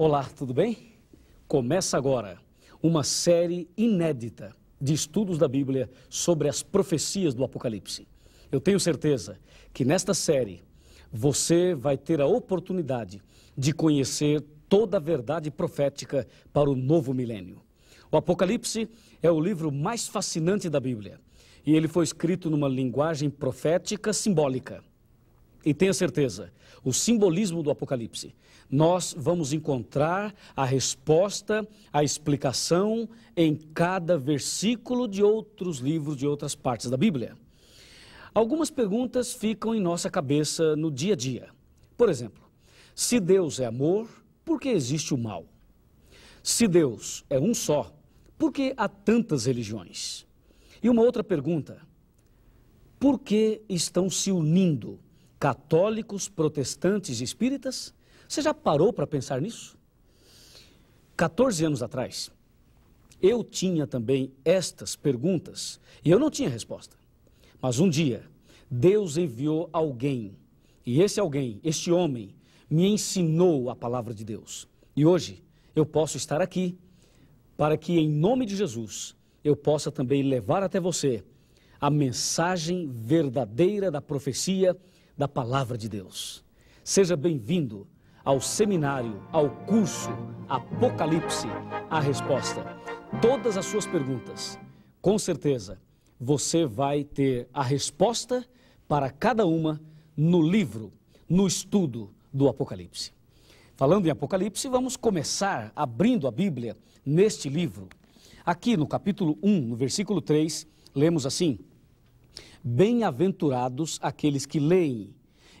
Olá, tudo bem? Começa agora uma série inédita de estudos da Bíblia sobre as profecias do Apocalipse. Eu tenho certeza que nesta série você vai ter a oportunidade de conhecer toda a verdade profética para o novo milênio. O Apocalipse é o livro mais fascinante da Bíblia e ele foi escrito numa linguagem profética simbólica. E tenha certeza, o simbolismo do Apocalipse. Nós vamos encontrar a resposta, a explicação em cada versículo de outros livros, de outras partes da Bíblia. Algumas perguntas ficam em nossa cabeça no dia a dia. Por exemplo, se Deus é amor, por que existe o mal? Se Deus é um só, por que há tantas religiões? E uma outra pergunta: por que estão se unindo católicos, protestantes e espíritas? Você já parou para pensar nisso? 14 anos atrás, eu tinha também estas perguntas e eu não tinha resposta. Mas um dia, Deus enviou alguém, e esse alguém, este homem, me ensinou a palavra de Deus. E hoje eu posso estar aqui para que, em nome de Jesus, eu possa também levar até você a mensagem verdadeira da profecia da Palavra de Deus. Seja bem-vindo ao seminário, ao curso Apocalipse, a resposta. Todas as suas perguntas, com certeza, você vai ter a resposta para cada uma no livro, no estudo do Apocalipse. Falando em Apocalipse, vamos começar abrindo a Bíblia neste livro. Aqui no capítulo 1, no versículo 3, lemos assim: Bem-aventurados aqueles que leem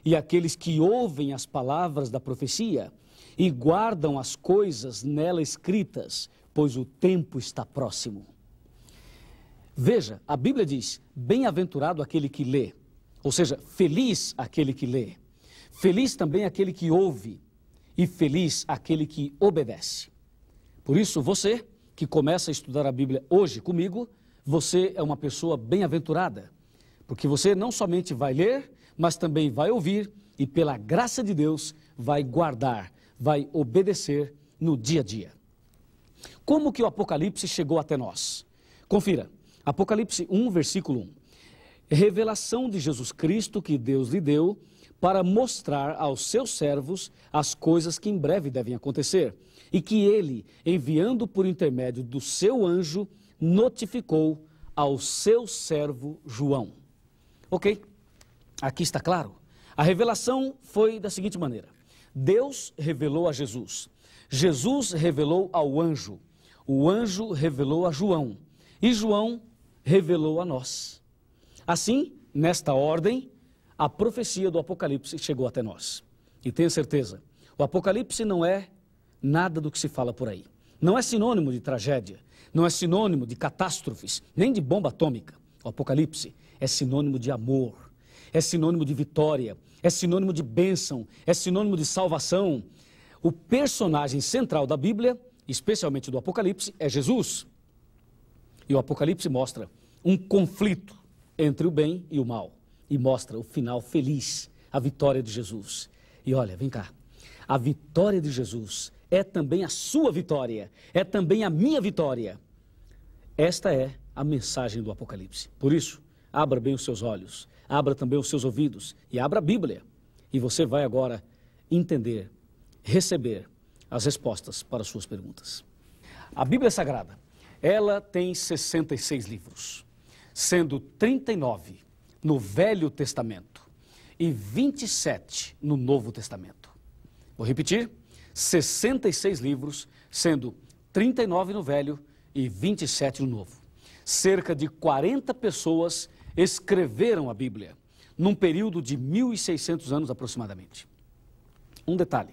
e aqueles que ouvem as palavras da profecia e guardam as coisas nela escritas, pois o tempo está próximo. Veja, a Bíblia diz: bem-aventurado aquele que lê, ou seja, feliz aquele que lê, feliz também aquele que ouve e feliz aquele que obedece. Por isso, você que começa a estudar a Bíblia hoje comigo, você é uma pessoa bem-aventurada, porque você não somente vai ler, mas também vai ouvir e, pela graça de Deus, vai guardar, vai obedecer no dia a dia. Como que o Apocalipse chegou até nós? Confira, Apocalipse 1, versículo 1. Revelação de Jesus Cristo que Deus lhe deu para mostrar aos seus servos as coisas que em breve devem acontecer e que ele, enviando por intermédio do seu anjo, notificou ao seu servo João. Ok? Aqui está claro. A revelação foi da seguinte maneira: Deus revelou a Jesus, Jesus revelou ao anjo, o anjo revelou a João, e João revelou a nós. Assim, nesta ordem, a profecia do Apocalipse chegou até nós. E tenha certeza, o Apocalipse não é nada do que se fala por aí. Não é sinônimo de tragédia, não é sinônimo de catástrofes, nem de bomba atômica. O Apocalipse é sinônimo de amor, é sinônimo de vitória, é sinônimo de bênção, é sinônimo de salvação. O personagem central da Bíblia, especialmente do Apocalipse, é Jesus. E o Apocalipse mostra um conflito entre o bem e o mal e mostra o final feliz, a vitória de Jesus. E olha, vem cá. A vitória de Jesus é também a sua vitória, é também a minha vitória. Esta é a mensagem do Apocalipse. Por isso, abra bem os seus olhos Abra também os seus ouvidos e abra a Bíblia. E você vai agora entender, receber as respostas para as suas perguntas. A Bíblia Sagrada, ela tem 66 livros, sendo 39 no Velho Testamento e 27 no Novo Testamento. Vou repetir: 66 livros, sendo 39 no Velho e 27 no Novo. Cerca de 40 pessoas escreveram a Bíblia num período de 1.600 anos aproximadamente. Um detalhe: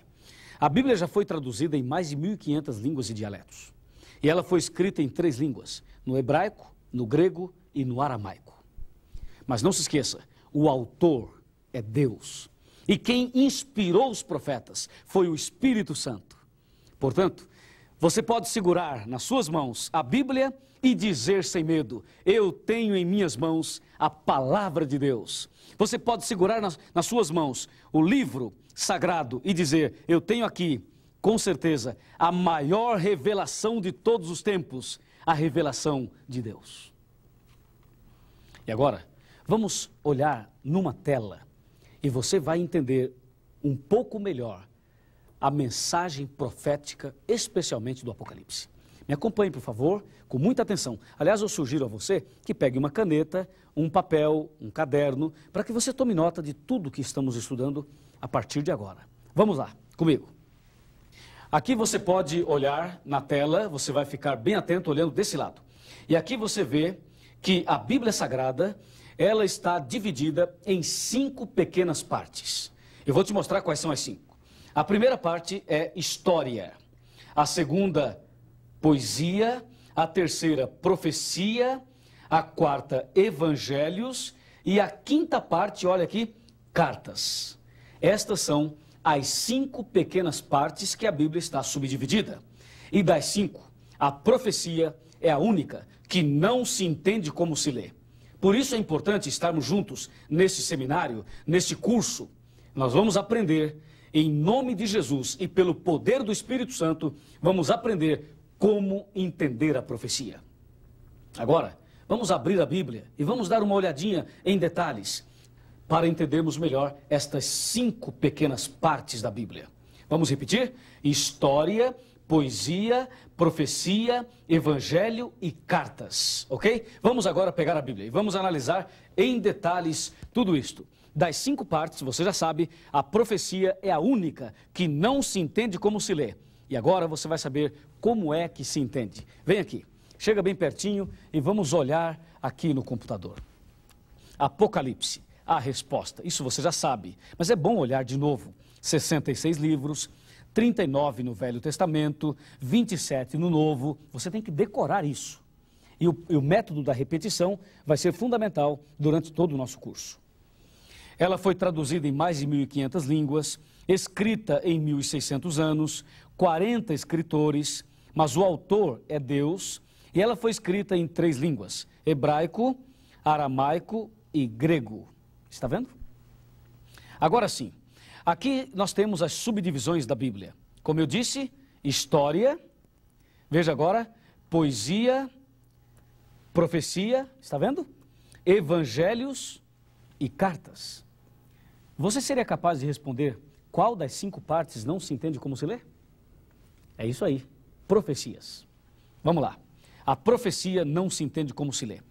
a Bíblia já foi traduzida em mais de 1.500 línguas e dialetos. E ela foi escrita em três línguas: no hebraico, no grego e no aramaico. Mas não se esqueça, o autor é Deus. E quem inspirou os profetas foi o Espírito Santo. Portanto, você pode segurar nas suas mãos a Bíblia e dizer sem medo: Eu tenho em minhas mãos a palavra de Deus. Você pode segurar nas, nas suas mãos o livro sagrado e dizer: Eu tenho aqui, com certeza, a maior revelação de todos os tempos a revelação de Deus. E agora, vamos olhar numa tela e você vai entender um pouco melhor a mensagem profética, especialmente do Apocalipse. Me acompanhe, por favor, com muita atenção. Aliás, eu sugiro a você que pegue uma caneta, um papel, um caderno, para que você tome nota de tudo que estamos estudando a partir de agora. Vamos lá, comigo. Aqui você pode olhar na tela, você vai ficar bem atento olhando desse lado. E aqui você vê que a Bíblia Sagrada, ela está dividida em cinco pequenas partes. Eu vou te mostrar quais são as cinco. A primeira parte é história, a segunda, poesia, a terceira, profecia, a quarta, evangelhos e a quinta parte, olha aqui, cartas. Estas são as cinco pequenas partes que a Bíblia está subdividida. E das cinco, a profecia é a única que não se entende como se lê. Por isso é importante estarmos juntos neste seminário, neste curso. Nós vamos aprender em nome de Jesus e pelo poder do Espírito Santo, vamos aprender como entender a profecia. Agora, vamos abrir a Bíblia e vamos dar uma olhadinha em detalhes para entendermos melhor estas cinco pequenas partes da Bíblia. Vamos repetir? História poesia, profecia, evangelho e cartas, ok? Vamos agora pegar a Bíblia e vamos analisar em detalhes tudo isto. Das cinco partes, você já sabe, a profecia é a única que não se entende como se lê. E agora você vai saber como é que se entende. Vem aqui, chega bem pertinho e vamos olhar aqui no computador. Apocalipse, a resposta. Isso você já sabe, mas é bom olhar de novo. 66 livros, 39 no Velho Testamento, 27 no Novo. Você tem que decorar isso. E o, e o método da repetição vai ser fundamental durante todo o nosso curso. Ela foi traduzida em mais de 1.500 línguas, escrita em 1.600 anos, 40 escritores, mas o autor é Deus, e ela foi escrita em três línguas: hebraico, aramaico e grego. Está vendo? Agora sim. Aqui nós temos as subdivisões da Bíblia. Como eu disse, história, veja agora, poesia, profecia, está vendo? Evangelhos e cartas. Você seria capaz de responder qual das cinco partes não se entende como se lê? É isso aí, profecias. Vamos lá. A profecia não se entende como se lê.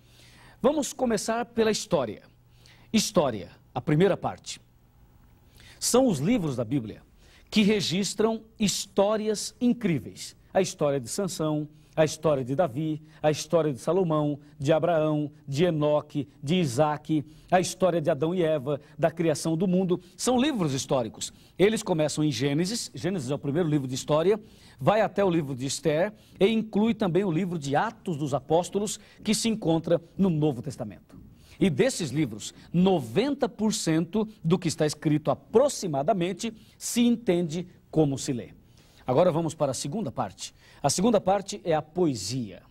Vamos começar pela história. História, a primeira parte são os livros da Bíblia que registram histórias incríveis. A história de Sansão, a história de Davi, a história de Salomão, de Abraão, de Enoque, de Isaac, a história de Adão e Eva, da criação do mundo. São livros históricos. Eles começam em Gênesis, Gênesis é o primeiro livro de história, vai até o livro de Esther e inclui também o livro de Atos dos Apóstolos, que se encontra no Novo Testamento. E desses livros, 90% do que está escrito aproximadamente se entende como se lê. Agora vamos para a segunda parte. A segunda parte é a poesia.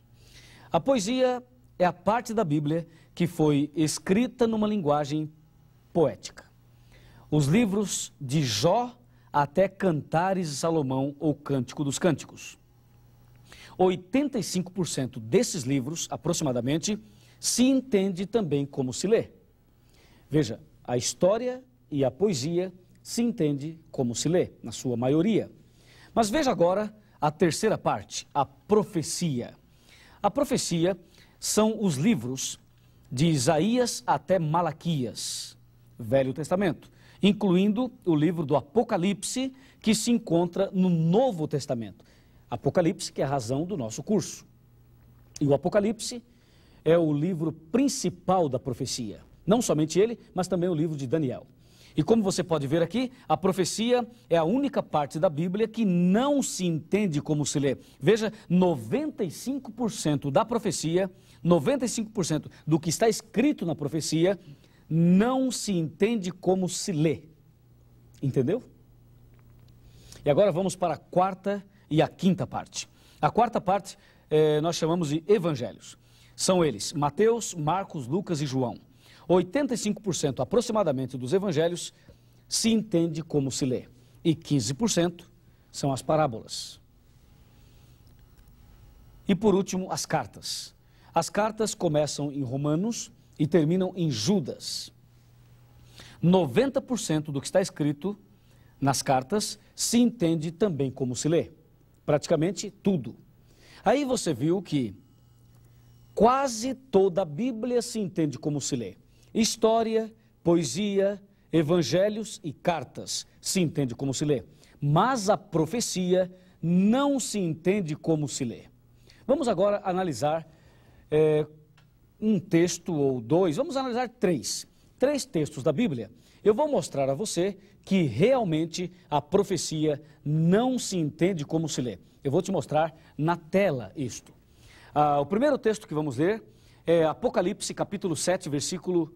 A poesia é a parte da Bíblia que foi escrita numa linguagem poética. Os livros de Jó até Cantares de Salomão ou Cântico dos Cânticos. 85% desses livros, aproximadamente, se entende também como se lê. Veja, a história e a poesia se entende como se lê, na sua maioria. Mas veja agora a terceira parte, a profecia. A profecia são os livros de Isaías até Malaquias, Velho Testamento, incluindo o livro do Apocalipse, que se encontra no Novo Testamento. Apocalipse, que é a razão do nosso curso. E o Apocalipse é o livro principal da profecia. Não somente ele, mas também o livro de Daniel. E como você pode ver aqui, a profecia é a única parte da Bíblia que não se entende como se lê. Veja, 95% da profecia, 95% do que está escrito na profecia, não se entende como se lê. Entendeu? E agora vamos para a quarta e a quinta parte. A quarta parte eh, nós chamamos de evangelhos. São eles Mateus, Marcos, Lucas e João. 85% aproximadamente dos evangelhos se entende como se lê e 15% são as parábolas. E por último, as cartas. As cartas começam em Romanos e terminam em Judas. 90% do que está escrito nas cartas se entende também como se lê. Praticamente tudo. Aí você viu que Quase toda a Bíblia se entende como se lê. História, poesia, evangelhos e cartas se entende como se lê. Mas a profecia não se entende como se lê. Vamos agora analisar é, um texto ou dois, vamos analisar três. Três textos da Bíblia. Eu vou mostrar a você que realmente a profecia não se entende como se lê. Eu vou te mostrar na tela isto. Ah, o primeiro texto que vamos ler é Apocalipse, capítulo 7, versículo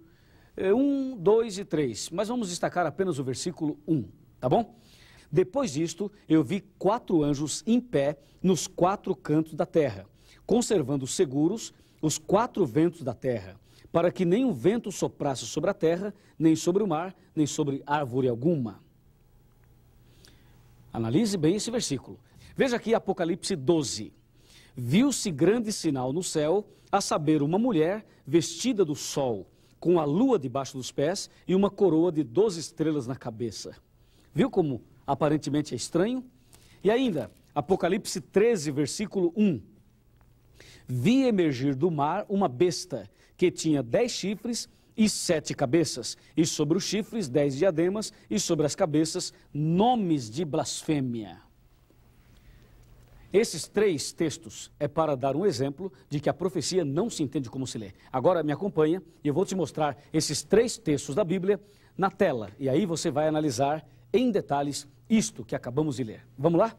1, eh, 2 e 3. Mas vamos destacar apenas o versículo 1, tá bom? Depois disto, eu vi quatro anjos em pé nos quatro cantos da terra, conservando seguros os quatro ventos da terra, para que nenhum vento soprasse sobre a terra, nem sobre o mar, nem sobre árvore alguma. Analise bem esse versículo. Veja aqui Apocalipse 12 viu-se grande sinal no céu, a saber, uma mulher vestida do sol, com a lua debaixo dos pés e uma coroa de 12 estrelas na cabeça. Viu como aparentemente é estranho? E ainda, Apocalipse 13, versículo 1. Vi emergir do mar uma besta que tinha dez chifres e sete cabeças, e sobre os chifres dez diademas, e sobre as cabeças nomes de blasfêmia. Esses três textos é para dar um exemplo de que a profecia não se entende como se lê. Agora me acompanha e eu vou te mostrar esses três textos da Bíblia na tela. E aí você vai analisar em detalhes isto que acabamos de ler. Vamos lá?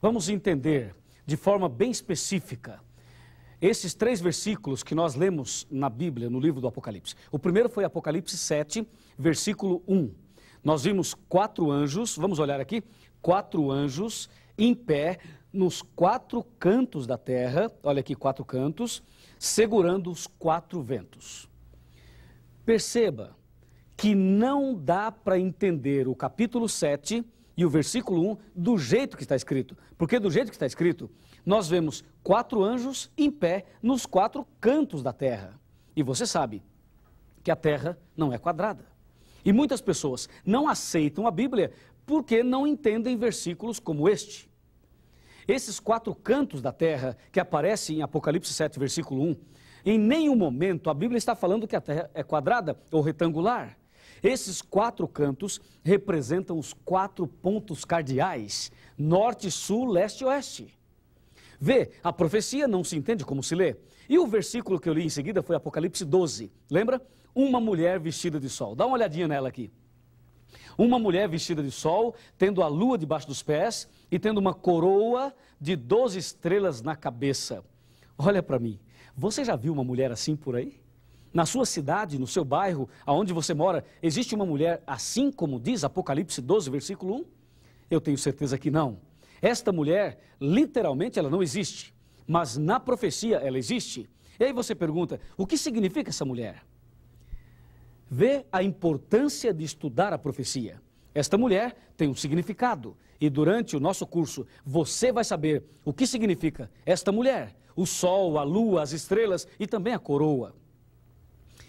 Vamos entender de forma bem específica esses três versículos que nós lemos na Bíblia, no livro do Apocalipse. O primeiro foi Apocalipse 7, versículo 1. Nós vimos quatro anjos, vamos olhar aqui, quatro anjos em pé nos quatro cantos da terra, olha aqui, quatro cantos, segurando os quatro ventos. Perceba que não dá para entender o capítulo 7 e o versículo 1 do jeito que está escrito. Porque do jeito que está escrito, nós vemos quatro anjos em pé nos quatro cantos da terra. E você sabe que a terra não é quadrada. E muitas pessoas não aceitam a Bíblia porque não entendem versículos como este. Esses quatro cantos da terra que aparecem em Apocalipse 7, versículo 1, em nenhum momento a Bíblia está falando que a terra é quadrada ou retangular. Esses quatro cantos representam os quatro pontos cardeais: norte, sul, leste e oeste. Vê, a profecia não se entende como se lê. E o versículo que eu li em seguida foi Apocalipse 12. Lembra? Uma mulher vestida de sol. Dá uma olhadinha nela aqui. Uma mulher vestida de sol, tendo a lua debaixo dos pés e tendo uma coroa de 12 estrelas na cabeça. Olha para mim, você já viu uma mulher assim por aí? Na sua cidade, no seu bairro, aonde você mora, existe uma mulher assim como diz Apocalipse 12, versículo 1? Eu tenho certeza que não. Esta mulher, literalmente, ela não existe, mas na profecia ela existe. E aí você pergunta: o que significa essa mulher? Vê a importância de estudar a profecia. Esta mulher tem um significado e durante o nosso curso você vai saber o que significa esta mulher, o sol, a lua, as estrelas e também a coroa.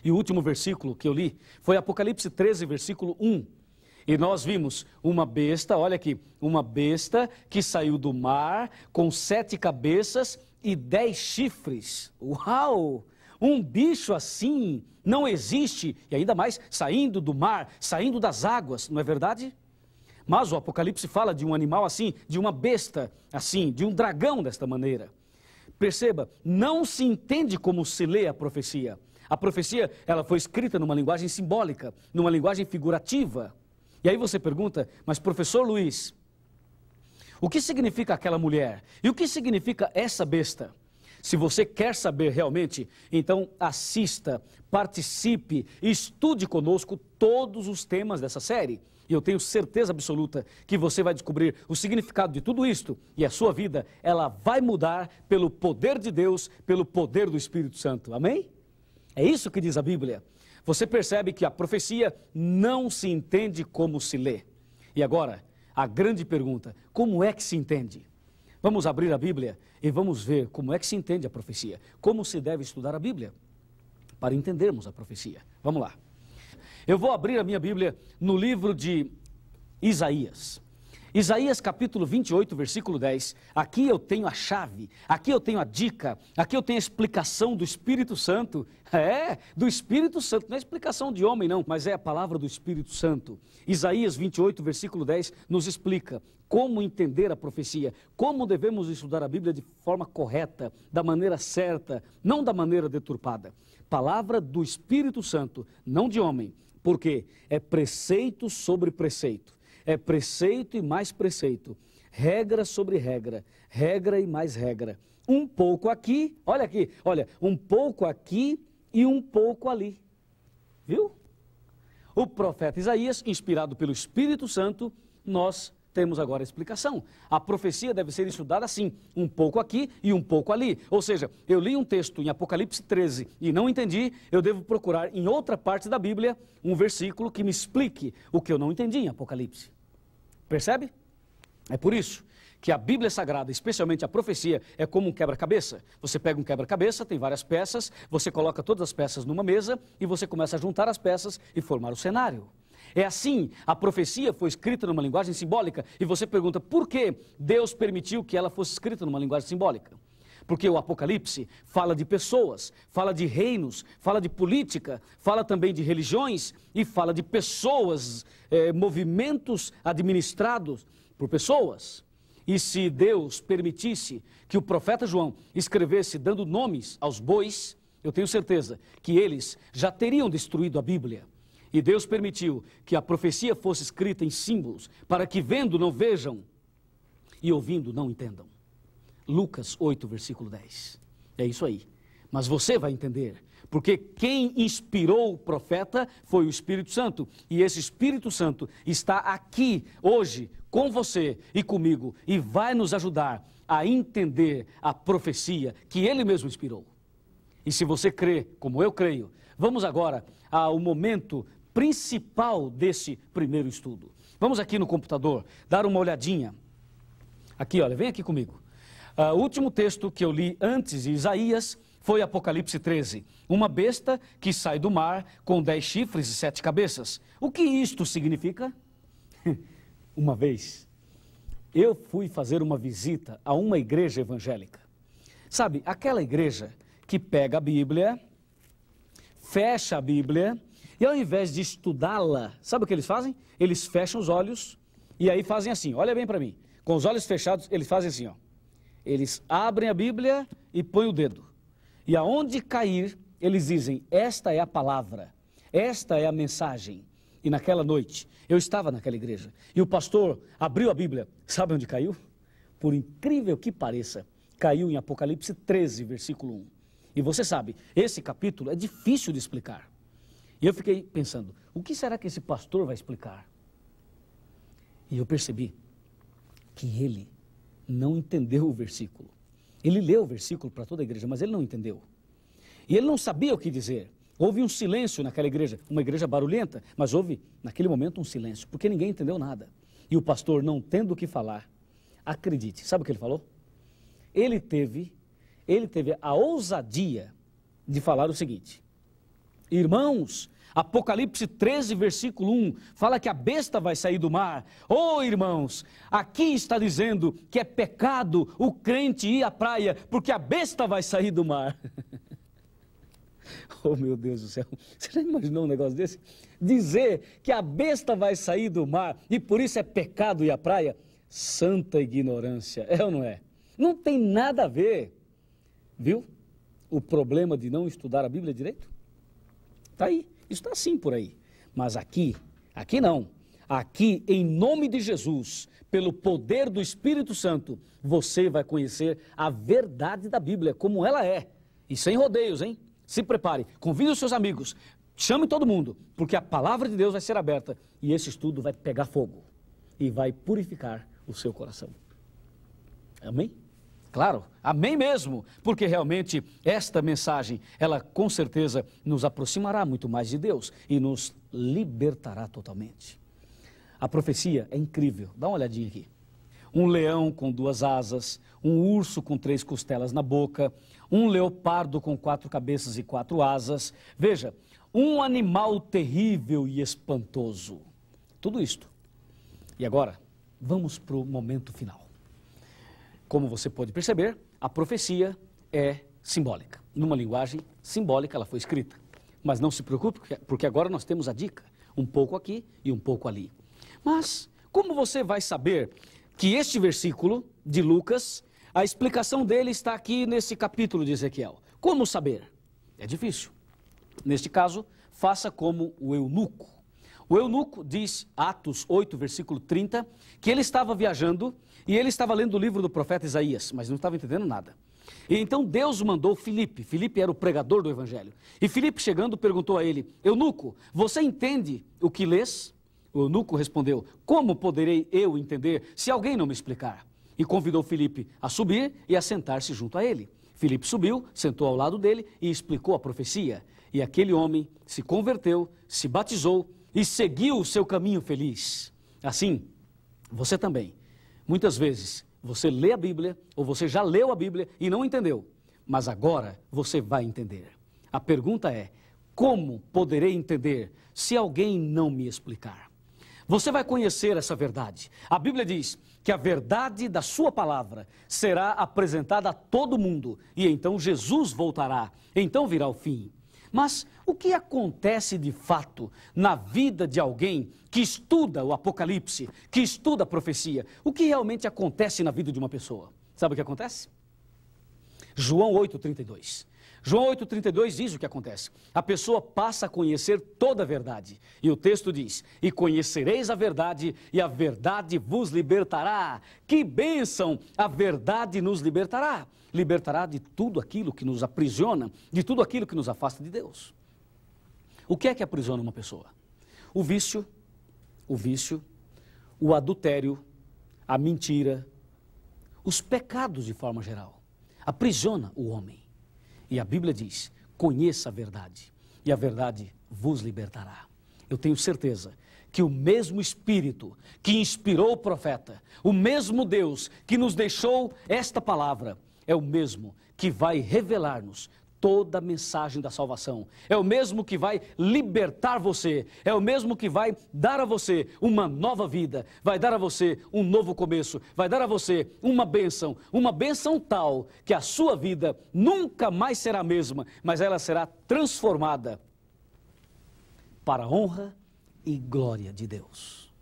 E o último versículo que eu li foi Apocalipse 13, versículo 1. E nós vimos uma besta, olha aqui, uma besta que saiu do mar com sete cabeças e dez chifres. Uau! Um bicho assim não existe, e ainda mais saindo do mar, saindo das águas, não é verdade? Mas o Apocalipse fala de um animal assim, de uma besta assim, de um dragão desta maneira. Perceba, não se entende como se lê a profecia. A profecia, ela foi escrita numa linguagem simbólica, numa linguagem figurativa. E aí você pergunta, mas professor Luiz, o que significa aquela mulher? E o que significa essa besta? Se você quer saber realmente, então assista, participe, estude conosco todos os temas dessa série. E eu tenho certeza absoluta que você vai descobrir o significado de tudo isto e a sua vida, ela vai mudar pelo poder de Deus, pelo poder do Espírito Santo. Amém? É isso que diz a Bíblia. Você percebe que a profecia não se entende como se lê. E agora, a grande pergunta: como é que se entende? Vamos abrir a Bíblia e vamos ver como é que se entende a profecia, como se deve estudar a Bíblia para entendermos a profecia. Vamos lá. Eu vou abrir a minha Bíblia no livro de Isaías. Isaías capítulo 28, versículo 10. Aqui eu tenho a chave, aqui eu tenho a dica, aqui eu tenho a explicação do Espírito Santo. É, do Espírito Santo, não é explicação de homem, não, mas é a palavra do Espírito Santo. Isaías 28, versículo 10 nos explica como entender a profecia, como devemos estudar a Bíblia de forma correta, da maneira certa, não da maneira deturpada. Palavra do Espírito Santo, não de homem, porque é preceito sobre preceito é preceito e mais preceito, regra sobre regra, regra e mais regra. Um pouco aqui, olha aqui, olha, um pouco aqui e um pouco ali. Viu? O profeta Isaías, inspirado pelo Espírito Santo, nós temos agora a explicação. A profecia deve ser estudada assim, um pouco aqui e um pouco ali. Ou seja, eu li um texto em Apocalipse 13 e não entendi, eu devo procurar em outra parte da Bíblia um versículo que me explique o que eu não entendi em Apocalipse. Percebe? É por isso que a Bíblia Sagrada, especialmente a profecia, é como um quebra-cabeça. Você pega um quebra-cabeça, tem várias peças, você coloca todas as peças numa mesa e você começa a juntar as peças e formar o cenário. É assim, a profecia foi escrita numa linguagem simbólica e você pergunta por que Deus permitiu que ela fosse escrita numa linguagem simbólica? Porque o Apocalipse fala de pessoas, fala de reinos, fala de política, fala também de religiões e fala de pessoas, é, movimentos administrados por pessoas. E se Deus permitisse que o profeta João escrevesse dando nomes aos bois, eu tenho certeza que eles já teriam destruído a Bíblia. E Deus permitiu que a profecia fosse escrita em símbolos, para que vendo não vejam e ouvindo não entendam. Lucas 8, versículo 10. É isso aí. Mas você vai entender, porque quem inspirou o profeta foi o Espírito Santo, e esse Espírito Santo está aqui hoje com você e comigo e vai nos ajudar a entender a profecia que ele mesmo inspirou. E se você crê, como eu creio, vamos agora ao momento principal desse primeiro estudo. Vamos aqui no computador dar uma olhadinha. Aqui, olha, vem aqui comigo. Uh, o último texto que eu li antes de Isaías foi Apocalipse 13. Uma besta que sai do mar com dez chifres e sete cabeças. O que isto significa? uma vez, eu fui fazer uma visita a uma igreja evangélica. Sabe, aquela igreja que pega a Bíblia, fecha a Bíblia e ao invés de estudá-la, sabe o que eles fazem? Eles fecham os olhos e aí fazem assim, olha bem para mim. Com os olhos fechados, eles fazem assim, ó. Eles abrem a Bíblia e põem o dedo. E aonde cair, eles dizem: Esta é a palavra, esta é a mensagem. E naquela noite, eu estava naquela igreja e o pastor abriu a Bíblia. Sabe onde caiu? Por incrível que pareça, caiu em Apocalipse 13, versículo 1. E você sabe, esse capítulo é difícil de explicar. E eu fiquei pensando, o que será que esse pastor vai explicar? E eu percebi que ele não entendeu o versículo. Ele leu o versículo para toda a igreja, mas ele não entendeu. E ele não sabia o que dizer. Houve um silêncio naquela igreja, uma igreja barulhenta, mas houve naquele momento um silêncio, porque ninguém entendeu nada. E o pastor, não tendo o que falar, acredite, sabe o que ele falou? Ele teve, ele teve a ousadia de falar o seguinte: Irmãos, Apocalipse 13, versículo 1, fala que a besta vai sair do mar. Oh, irmãos, aqui está dizendo que é pecado o crente ir à praia, porque a besta vai sair do mar. Oh, meu Deus do céu, você já imaginou um negócio desse? Dizer que a besta vai sair do mar e por isso é pecado ir à praia? Santa ignorância, é ou não é? Não tem nada a ver, viu? O problema de não estudar a Bíblia direito? Está aí. Isso está sim por aí. Mas aqui, aqui não. Aqui, em nome de Jesus, pelo poder do Espírito Santo, você vai conhecer a verdade da Bíblia, como ela é. E sem rodeios, hein? Se prepare, convide os seus amigos, chame todo mundo, porque a palavra de Deus vai ser aberta e esse estudo vai pegar fogo e vai purificar o seu coração. Amém? Claro, amém mesmo, porque realmente esta mensagem, ela com certeza nos aproximará muito mais de Deus e nos libertará totalmente. A profecia é incrível, dá uma olhadinha aqui. Um leão com duas asas, um urso com três costelas na boca, um leopardo com quatro cabeças e quatro asas. Veja, um animal terrível e espantoso. Tudo isto. E agora, vamos para o momento final. Como você pode perceber, a profecia é simbólica. Numa linguagem simbólica, ela foi escrita. Mas não se preocupe, porque agora nós temos a dica. Um pouco aqui e um pouco ali. Mas como você vai saber que este versículo de Lucas, a explicação dele está aqui nesse capítulo de Ezequiel? Como saber? É difícil. Neste caso, faça como o eunuco. O eunuco diz, Atos 8, versículo 30, que ele estava viajando e ele estava lendo o livro do profeta Isaías, mas não estava entendendo nada. E então Deus mandou Filipe, Filipe era o pregador do evangelho. E Filipe chegando perguntou a ele: Eunuco, você entende o que lês? O eunuco respondeu: Como poderei eu entender se alguém não me explicar? E convidou Filipe a subir e a sentar-se junto a ele. Filipe subiu, sentou ao lado dele e explicou a profecia. E aquele homem se converteu, se batizou e seguiu o seu caminho feliz. Assim, você também. Muitas vezes você lê a Bíblia ou você já leu a Bíblia e não entendeu, mas agora você vai entender. A pergunta é: como poderei entender se alguém não me explicar? Você vai conhecer essa verdade. A Bíblia diz que a verdade da sua palavra será apresentada a todo mundo e então Jesus voltará, então virá o fim. Mas o que acontece de fato na vida de alguém que estuda o Apocalipse, que estuda a profecia? O que realmente acontece na vida de uma pessoa? Sabe o que acontece? João 8,32. João 8,32 diz o que acontece. A pessoa passa a conhecer toda a verdade. E o texto diz: E conhecereis a verdade, e a verdade vos libertará. Que bênção! A verdade nos libertará. Libertará de tudo aquilo que nos aprisiona, de tudo aquilo que nos afasta de Deus. O que é que aprisiona uma pessoa? O vício, o vício, o adultério, a mentira, os pecados de forma geral. Aprisiona o homem. E a Bíblia diz: conheça a verdade, e a verdade vos libertará. Eu tenho certeza que o mesmo Espírito que inspirou o profeta, o mesmo Deus que nos deixou esta palavra, é o mesmo que vai revelar-nos toda a mensagem da salvação. É o mesmo que vai libertar você, é o mesmo que vai dar a você uma nova vida, vai dar a você um novo começo, vai dar a você uma bênção, uma bênção tal que a sua vida nunca mais será a mesma, mas ela será transformada para a honra e glória de Deus.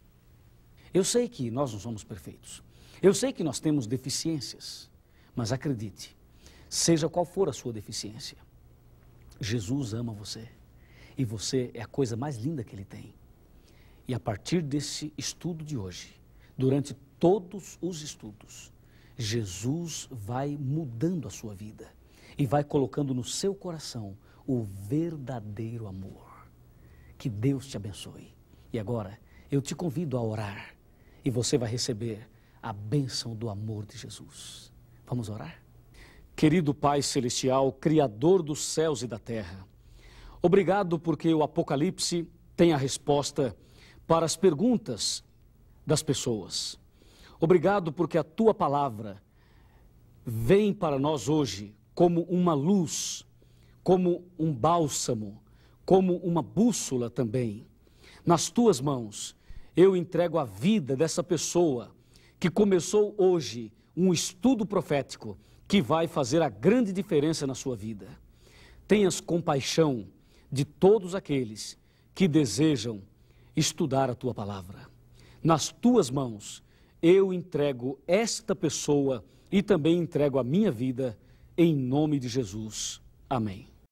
Eu sei que nós não somos perfeitos. Eu sei que nós temos deficiências, mas acredite, Seja qual for a sua deficiência, Jesus ama você. E você é a coisa mais linda que ele tem. E a partir desse estudo de hoje, durante todos os estudos, Jesus vai mudando a sua vida e vai colocando no seu coração o verdadeiro amor. Que Deus te abençoe. E agora, eu te convido a orar e você vai receber a bênção do amor de Jesus. Vamos orar? Querido Pai Celestial, Criador dos céus e da terra, obrigado porque o Apocalipse tem a resposta para as perguntas das pessoas. Obrigado porque a tua palavra vem para nós hoje como uma luz, como um bálsamo, como uma bússola também. Nas tuas mãos eu entrego a vida dessa pessoa que começou hoje um estudo profético que vai fazer a grande diferença na sua vida. Tenhas compaixão de todos aqueles que desejam estudar a tua palavra. Nas tuas mãos eu entrego esta pessoa e também entrego a minha vida em nome de Jesus. Amém.